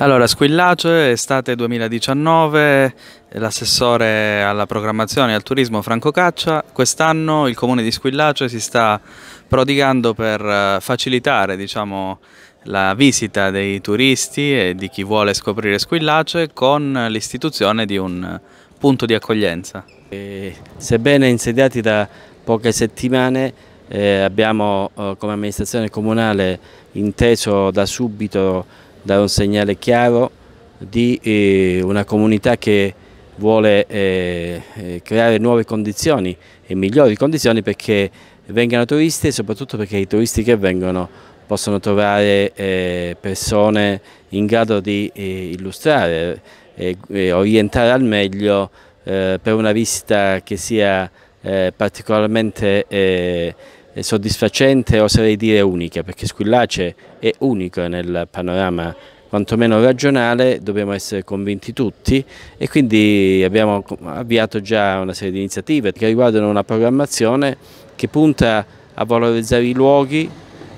Allora, Squillace, estate 2019, l'assessore alla programmazione e al turismo Franco Caccia. Quest'anno il comune di Squillace si sta prodigando per eh, facilitare diciamo, la visita dei turisti e di chi vuole scoprire Squillace con l'istituzione di un punto di accoglienza. E, sebbene insediati da poche settimane, eh, abbiamo eh, come amministrazione comunale inteso da subito dare un segnale chiaro di eh, una comunità che vuole eh, eh, creare nuove condizioni e migliori condizioni perché vengano turisti e soprattutto perché i turisti che vengono possono trovare eh, persone in grado di illustrare e, orientare al meglio per una visita che sia eh, particolarmente eh, eh, soddisfacente, oserei dire unica, perché Squillace è unico nel panorama quantomeno regionale, dobbiamo essere convinti tutti e quindi abbiamo avviato già una serie di iniziative che riguardano una programmazione che punta a valorizzare i luoghi,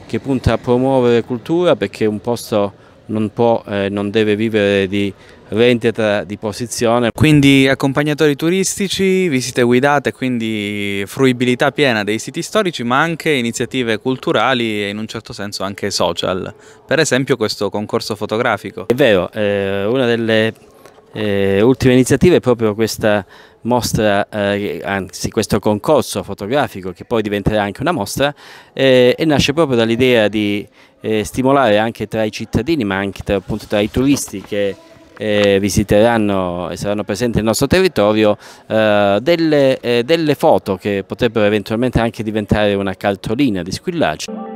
che punta a promuovere cultura perché un posto non può e eh, non deve vivere di vendita di posizione. Quindi accompagnatori turistici, visite guidate, quindi fruibilità piena dei siti storici ma anche iniziative culturali e in un certo senso anche social, per esempio questo concorso fotografico. È vero, eh, una delle eh, ultime iniziative è proprio questa mostra, eh, anzi questo concorso fotografico che poi diventerà anche una mostra eh, e nasce proprio dall'idea di eh, stimolare anche tra i cittadini ma anche tra, appunto, tra i turisti che eh, visiteranno e saranno presenti nel nostro territorio eh, delle, eh, delle foto che potrebbero eventualmente anche diventare una cartolina di squillaggio.